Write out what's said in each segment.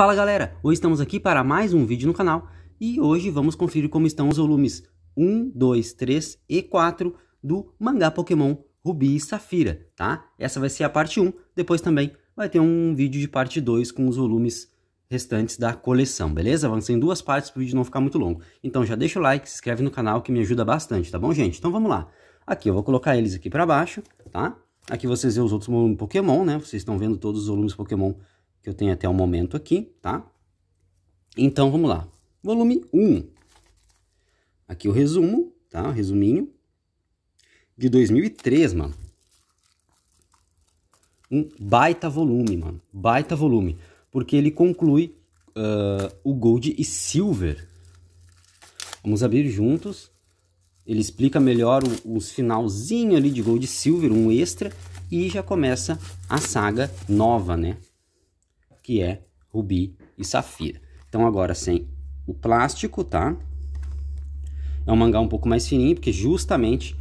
Fala galera, hoje estamos aqui para mais um vídeo no canal e hoje vamos conferir como estão os volumes 1, 2, 3 e 4 do mangá Pokémon Rubi e Safira, tá? Essa vai ser a parte 1, depois também vai ter um vídeo de parte 2 com os volumes restantes da coleção, beleza? Vamos ser em duas partes para o vídeo não ficar muito longo. Então já deixa o like, se inscreve no canal que me ajuda bastante, tá bom gente? Então vamos lá. Aqui eu vou colocar eles aqui para baixo, tá? Aqui vocês vê os outros volumes Pokémon, né? Vocês estão vendo todos os volumes Pokémon que eu tenho até o momento aqui, tá? Então, vamos lá. Volume 1. Aqui o resumo, tá? O resuminho. De 2003, mano. Um baita volume, mano. Baita volume. Porque ele conclui uh, o Gold e Silver. Vamos abrir juntos. Ele explica melhor os finalzinho ali de Gold e Silver, um extra. E já começa a saga nova, né? que é rubi e safira. Então agora sem o plástico, tá? É um mangá um pouco mais fininho, porque justamente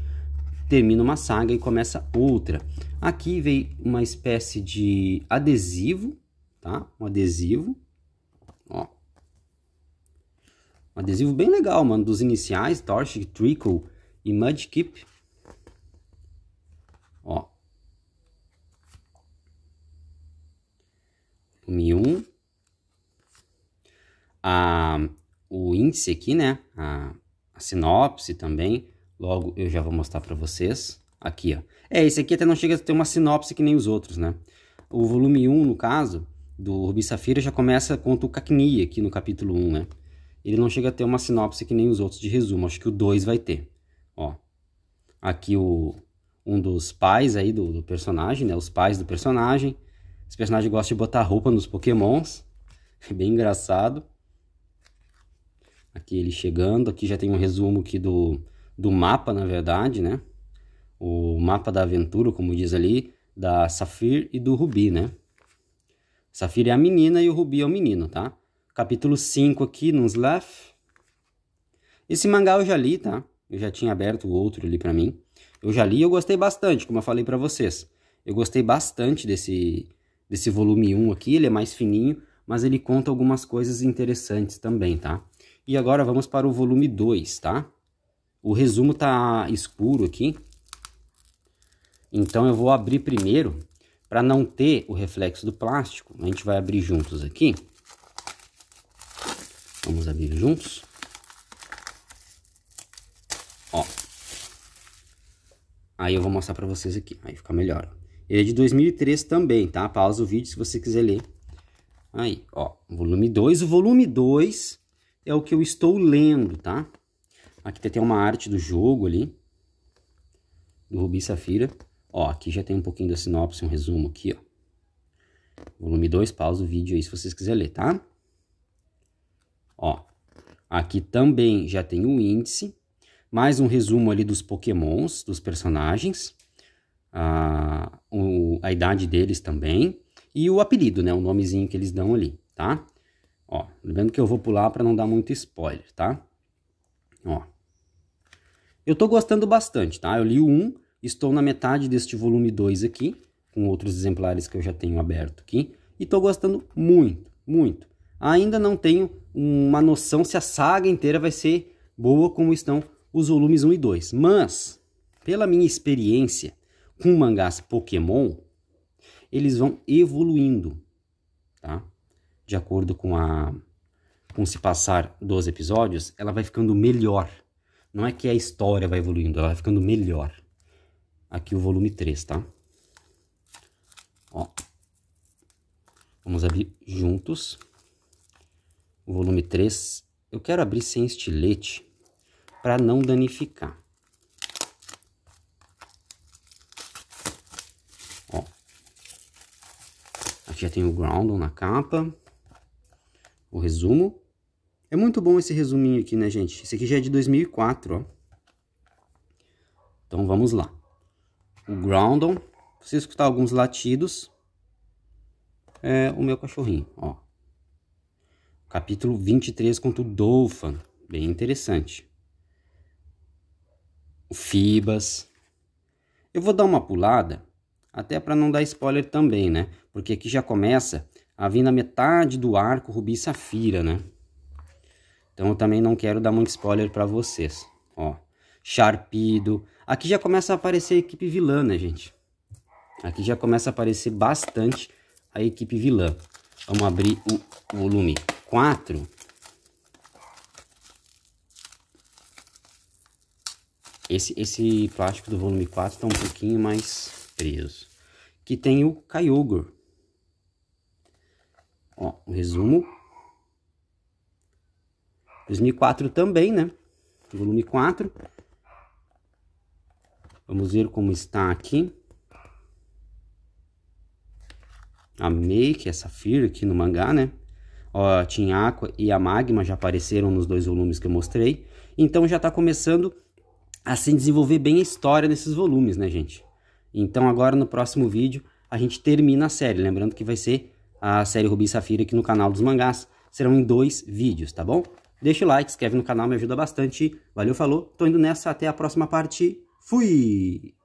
termina uma saga e começa outra. Aqui veio uma espécie de adesivo, tá? Um adesivo, ó. Um adesivo bem legal, mano, dos iniciais, Torch, Trickle e Mudkip. Ó, mil. Ah, o índice aqui, né? A, a, sinopse também. Logo eu já vou mostrar para vocês. Aqui, ó. É, esse aqui até não chega a ter uma sinopse que nem os outros, né? O volume 1, no caso, do Rubi Safira já começa com o Cacni aqui no capítulo 1, né? Ele não chega a ter uma sinopse que nem os outros de resumo. Acho que o 2 vai ter. Ó. Aqui o um dos pais aí do, do personagem, né? Os pais do personagem esse personagem gosta de botar roupa nos pokémons. É bem engraçado. Aqui ele chegando. Aqui já tem um resumo aqui do, do mapa, na verdade, né? O mapa da aventura, como diz ali, da Safir e do Rubi, né? Safir é a menina e o Rubi é o menino, tá? Capítulo 5 aqui, nos left. Esse mangá eu já li, tá? Eu já tinha aberto o outro ali para mim. Eu já li e eu gostei bastante, como eu falei para vocês. Eu gostei bastante desse desse volume 1 aqui, ele é mais fininho, mas ele conta algumas coisas interessantes também, tá? E agora vamos para o volume 2, tá? O resumo tá escuro aqui, então eu vou abrir primeiro, para não ter o reflexo do plástico, a gente vai abrir juntos aqui. Vamos abrir juntos. Ó. Aí eu vou mostrar para vocês aqui, aí fica melhor, ele é de 2003 também, tá? Pausa o vídeo se você quiser ler. Aí, ó, volume 2. O volume 2 é o que eu estou lendo, tá? Aqui tem uma arte do jogo ali, do Rubi Safira. Ó, aqui já tem um pouquinho da sinopse, um resumo aqui, ó. Volume 2, pausa o vídeo aí se vocês quiserem ler, tá? Ó, aqui também já tem o um índice, mais um resumo ali dos pokémons, dos personagens a, o, a idade deles também e o apelido, né? O nomezinho que eles dão ali, tá? Ó, lembrando que eu vou pular para não dar muito spoiler, tá? Ó. Eu tô gostando bastante, tá? Eu li o 1, estou na metade deste volume 2 aqui, com outros exemplares que eu já tenho aberto aqui, e tô gostando muito, muito. Ainda não tenho uma noção se a saga inteira vai ser boa como estão os volumes 1 e 2, mas pela minha experiência com mangás Pokémon, eles vão evoluindo, tá? De acordo com a com se passar dos episódios, ela vai ficando melhor. Não é que a história vai evoluindo, ela vai ficando melhor. Aqui o volume 3, tá? Ó. Vamos abrir juntos. O volume 3, eu quero abrir sem estilete para não danificar. Aqui já tem o Groundon na capa. O resumo. É muito bom esse resuminho aqui, né, gente? Esse aqui já é de 2004, ó. Então, vamos lá. O Groundon. Você escutar alguns latidos. É o meu cachorrinho, ó. Capítulo 23 contra o Dolphin. Bem interessante. O Fibas. Eu vou dar uma pulada, até para não dar spoiler também, né? Porque aqui já começa a vir na metade do arco rubi safira, né? Então eu também não quero dar muito spoiler para vocês. Ó, charpido. Aqui já começa a aparecer a equipe vilã, né, gente? Aqui já começa a aparecer bastante a equipe vilã. Vamos abrir o volume 4. Esse, esse plástico do volume 4 está um pouquinho mais preso. Que tem o Kyogre. Ó, um resumo. 2004 também, né? Volume 4. Vamos ver como está aqui. a Make essa Fear aqui no mangá, né? Ó, a Team Aqua e a Magma já apareceram nos dois volumes que eu mostrei. Então já está começando a se desenvolver bem a história nesses volumes, né, gente? Então agora no próximo vídeo a gente termina a série. Lembrando que vai ser a série Rubi e Safira aqui no canal dos mangás. Serão em dois vídeos, tá bom? Deixa o like, se inscreve no canal, me ajuda bastante. Valeu, falou, tô indo nessa, até a próxima parte. Fui!